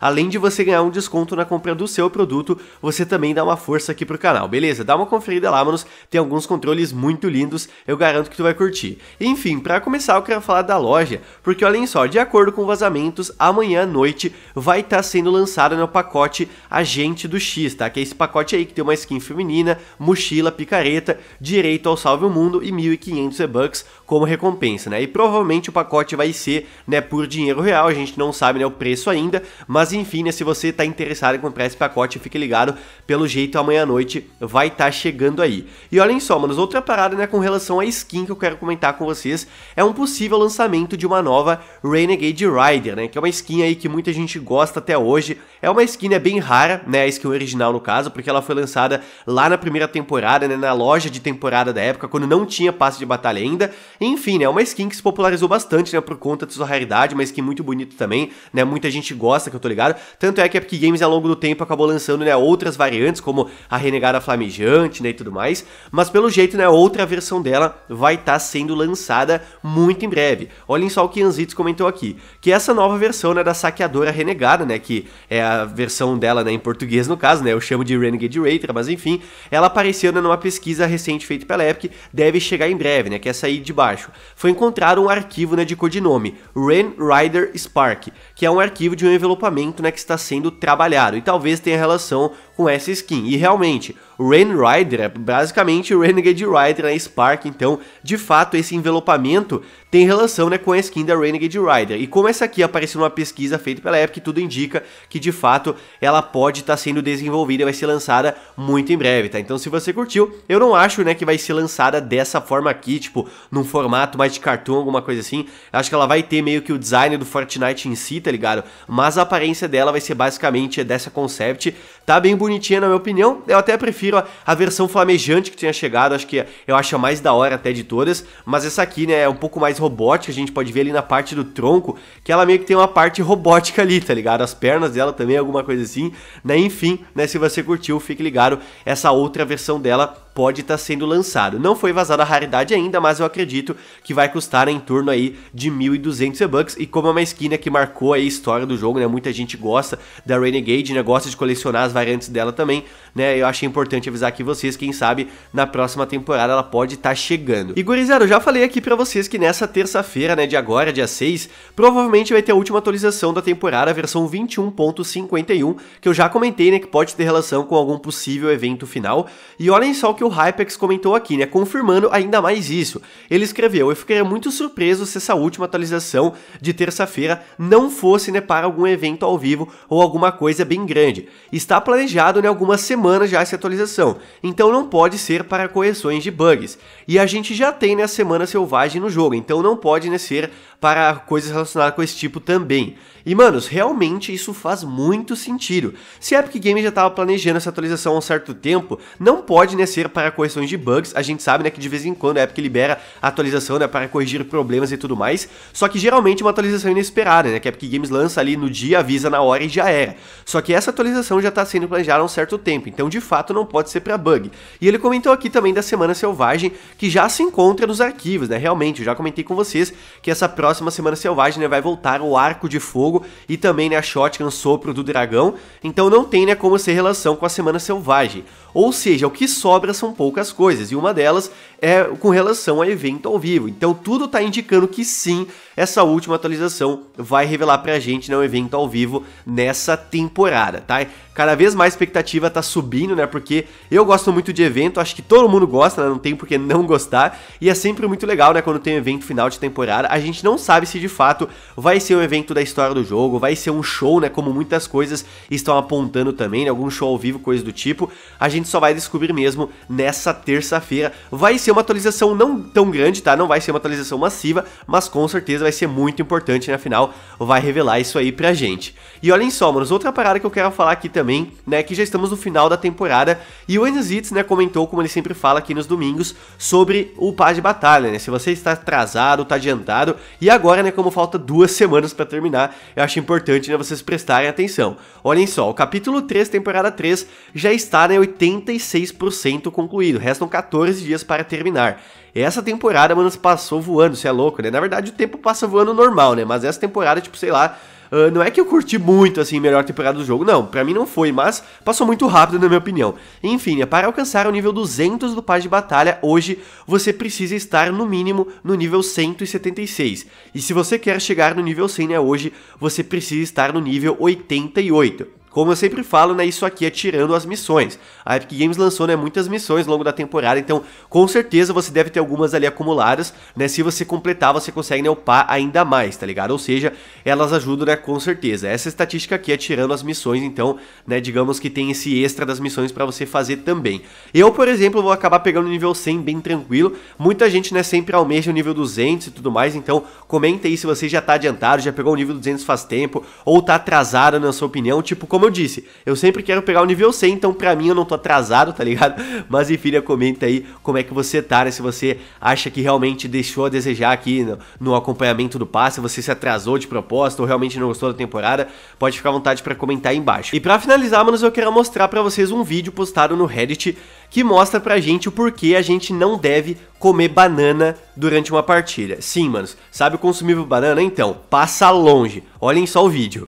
além de você ganhar um desconto na compra do seu produto, você também dá uma força aqui pro canal, beleza? Dá uma conferida lá, manos, tem alguns controles muito lindos, eu garanto que tu vai curtir. Enfim, para começar eu quero falar da loja, porque olhem só, de acordo com vazamentos, amanhã à noite vai estar tá sendo lançado no pacote Agente do X, tá? Que é esse pacote aí que tem uma skin feminina, mochila, picareta, direito ao Salve o Mundo e 1500 e-bucks, como recompensa, né? E provavelmente o pacote vai ser, né, por dinheiro real, a gente não sabe, né, o preço ainda, mas enfim, né, se você está interessado em comprar esse pacote, fique ligado, pelo jeito amanhã à noite vai estar tá chegando aí. E olhem só, manos, outra parada, né, com relação à skin que eu quero comentar com vocês, é um possível lançamento de uma nova Renegade Rider, né, que é uma skin aí que muita gente gosta até hoje, é uma skin, né, bem rara, né, a skin original no caso, porque ela foi lançada lá na primeira temporada, né, na loja de temporada da época, quando não tinha passe de batalha ainda, enfim, né, é uma skin que se popularizou bastante, né, por conta de sua raridade, uma skin muito bonita também, né, muita gente gosta, que eu tô ligado. Tanto é que a Epic Games, ao longo do tempo, acabou lançando, né, outras variantes, como a Renegada Flamejante, né, e tudo mais. Mas, pelo jeito, né, outra versão dela vai estar tá sendo lançada muito em breve. Olhem só o que Anzitos comentou aqui, que essa nova versão, né, da Saqueadora Renegada, né, que é a versão dela, né, em português, no caso, né, eu chamo de Renegade Raider, mas enfim, ela apareceu, né, numa pesquisa recente feita pela Epic, deve chegar em breve, né, que é sair de baixo baixo, foi encontrado um arquivo né, de codinome Ren Rider Spark, que é um arquivo de um envelopamento né, que está sendo trabalhado e talvez tenha relação com essa skin. E realmente, o Rain Rider é basicamente o Renegade Rider na né, Spark, então, de fato, esse envelopamento tem relação né, com a skin da Renegade Rider. E como essa aqui apareceu numa pesquisa feita pela Epic, tudo indica que, de fato, ela pode estar tá sendo desenvolvida e vai ser lançada muito em breve, tá? Então, se você curtiu, eu não acho né, que vai ser lançada dessa forma aqui, tipo, num formato mais de cartão, alguma coisa assim. Eu acho que ela vai ter meio que o design do Fortnite em si, tá ligado? Mas a aparência dela vai ser basicamente dessa concept. Tá bem bonitinha, na minha opinião. Eu até prefiro a, a versão flamejante que tinha chegado, acho que eu acho a mais da hora até de todas. Mas essa aqui, né, é um pouco mais robótica, a gente pode ver ali na parte do tronco, que ela meio que tem uma parte robótica ali, tá ligado? As pernas dela também, alguma coisa assim, né? Enfim, né, se você curtiu, fique ligado, essa outra versão dela pode estar tá sendo lançado. Não foi vazada a raridade ainda, mas eu acredito que vai custar em torno aí de 1.200 e-bucks. E como é uma skin que marcou a história do jogo, né, muita gente gosta da Renegade, né, gosta de colecionar as variantes dela também, né, eu achei importante avisar aqui vocês, quem sabe na próxima temporada ela pode estar tá chegando. E gurizada, eu já falei aqui para vocês que nessa terça-feira, né, de agora, dia 6, provavelmente vai ter a última atualização da temporada, a versão 21.51, que eu já comentei, né, que pode ter relação com algum possível evento final. E olhem só o que que o Hypex comentou aqui, né? Confirmando ainda mais isso. Ele escreveu: Eu ficaria muito surpreso se essa última atualização de terça-feira não fosse né, para algum evento ao vivo ou alguma coisa bem grande. Está planejado em né, algumas semanas já essa atualização, então não pode ser para correções de bugs. E a gente já tem né, a Semana Selvagem no jogo, então não pode né, ser para coisas relacionadas com esse tipo também. E manos, realmente isso faz muito sentido. Se a Epic Games já estava planejando essa atualização há um certo tempo, não pode né, ser para correções de bugs. A gente sabe, né, que de vez em quando a é Epic libera atualização, né, para corrigir problemas e tudo mais. Só que geralmente é uma atualização inesperada, né, que a é Epic Games lança ali no dia, avisa na hora e já era. Só que essa atualização já está sendo planejada há um certo tempo, então de fato não pode ser para bug. E ele comentou aqui também da Semana Selvagem, que já se encontra nos arquivos, né? Realmente, eu já comentei com vocês que essa próxima Semana Selvagem né, vai voltar o Arco de Fogo e também né, a Shotgun Sopro do Dragão, então não tem né, como ser relação com a Semana Selvagem. Ou seja, o que sobra são poucas coisas, e uma delas é com relação a evento ao vivo. Então tudo está indicando que sim, essa última atualização vai revelar pra gente né, um evento ao vivo nessa temporada, tá? Cada vez mais a expectativa tá subindo, né? Porque eu gosto muito de evento, acho que todo mundo gosta, né? Não tem por que não gostar. E é sempre muito legal, né? Quando tem um evento final de temporada, a gente não sabe se de fato vai ser um evento da história do jogo, vai ser um show, né? Como muitas coisas estão apontando também, né? Algum show ao vivo, coisa do tipo. A gente só vai descobrir mesmo nessa terça-feira. Vai ser uma atualização não tão grande, tá? Não vai ser uma atualização massiva, mas com certeza vai ser muito importante, né? Afinal, vai revelar isso aí pra gente. E olhem só, manos, outra parada que eu quero falar aqui também, né? Que já estamos no final da temporada e o Enzitz, né, comentou, como ele sempre fala aqui nos domingos, sobre o pá de batalha, né? Se você está atrasado, tá adiantado, e agora, né, como falta duas semanas para terminar, eu acho importante, né, vocês prestarem atenção. Olhem só, o capítulo 3, temporada 3, já está, né, 86% com concluído, restam 14 dias para terminar. Essa temporada, mano, se passou voando, você é louco, né? Na verdade, o tempo passa voando normal, né? Mas essa temporada, tipo, sei lá, Uh, não é que eu curti muito, assim, melhor temporada do jogo, não, para mim não foi, mas passou muito rápido, na minha opinião. Enfim, né, para alcançar o nível 200 do Paz de Batalha, hoje você precisa estar, no mínimo, no nível 176. E se você quer chegar no nível 100, né, hoje, você precisa estar no nível 88. Como eu sempre falo, né, isso aqui é tirando as missões. A Epic Games lançou né, muitas missões ao longo da temporada, então com certeza você deve ter algumas ali acumuladas, né? Se você completar, você consegue né, upar ainda mais, tá ligado? Ou seja, elas ajudam, né, com certeza. Essa estatística aqui é tirando as missões, então, né, digamos que tem esse extra das missões para você fazer também. Eu, por exemplo, vou acabar pegando o nível 100 bem tranquilo. Muita gente, né, sempre almeja o nível 200 e tudo mais, então comenta aí se você já tá adiantado, já pegou o nível 200 faz tempo, ou tá atrasado na sua opinião, tipo, como como eu disse, eu sempre quero pegar o nível 100, então pra mim eu não tô atrasado, tá ligado? Mas enfim, comenta aí como é que você tá, né? Se você acha que realmente deixou a desejar aqui no, no acompanhamento do passe, se você se atrasou de proposta ou realmente não gostou da temporada, pode ficar à vontade para comentar aí embaixo. E para finalizar, manos, eu quero mostrar para vocês um vídeo postado no Reddit que mostra pra gente o porquê a gente não deve comer banana durante uma partida. Sim, manos, sabe o consumível banana? Então, passa longe. Olhem só o vídeo.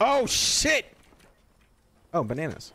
Oh, shit! Oh, bananas.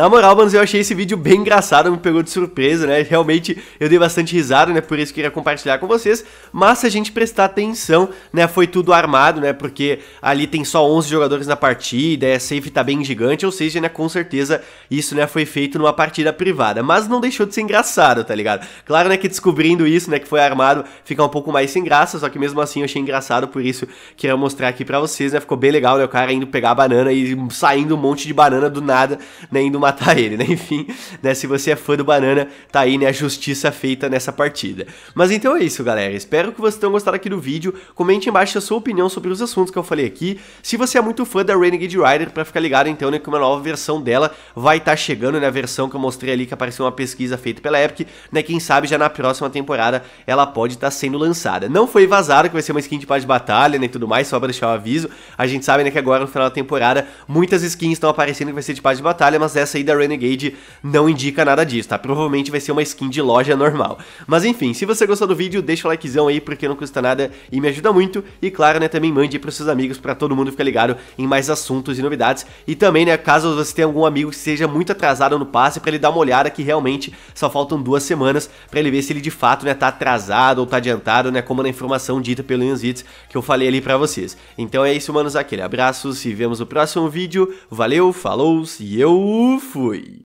Na moral, mano, eu achei esse vídeo bem engraçado, me pegou de surpresa, né? Realmente eu dei bastante risada, né? Por isso que queria compartilhar com vocês. Mas se a gente prestar atenção, né? Foi tudo armado, né? Porque ali tem só 11 jogadores na partida, é safe tá bem gigante, ou seja, né? Com certeza isso, né? Foi feito numa partida privada. Mas não deixou de ser engraçado, tá ligado? Claro, né? Que descobrindo isso, né? Que foi armado, fica um pouco mais sem graça, só que mesmo assim eu achei engraçado, por isso queria mostrar aqui pra vocês, né? Ficou bem legal, né? O cara indo pegar a banana e saindo um monte de banana do nada, né? Indo uma matar ele, né? Enfim, né? Se você é fã do Banana, tá aí, né? A justiça feita nessa partida. Mas então é isso, galera. Espero que vocês tenham gostado aqui do vídeo. Comente embaixo a sua opinião sobre os assuntos que eu falei aqui. Se você é muito fã da Renegade Rider, pra ficar ligado, então, né? Que uma nova versão dela vai estar tá chegando, né? A versão que eu mostrei ali, que apareceu uma pesquisa feita pela Epic, né? Quem sabe já na próxima temporada ela pode estar tá sendo lançada. Não foi vazado que vai ser uma skin de paz de batalha, né? E tudo mais, só pra deixar o aviso. A gente sabe, né? Que agora no final da temporada muitas skins estão aparecendo que vai ser de paz de batalha, mas essa aí da Renegade não indica nada disso, tá? Provavelmente vai ser uma skin de loja normal. Mas enfim, se você gostou do vídeo, deixa o likezão aí porque não custa nada e me ajuda muito. E claro, né, também mande para seus amigos para todo mundo ficar ligado em mais assuntos e novidades. E também, né, caso você tenha algum amigo que seja muito atrasado no passe, para ele dar uma olhada que realmente só faltam duas semanas para ele ver se ele de fato, né, tá atrasado ou tá adiantado, né, como na informação dita pelo Inzits que eu falei ali para vocês. Então é isso, manos, aquele abraço, se vemos no próximo vídeo. Valeu, falou, e eu 费。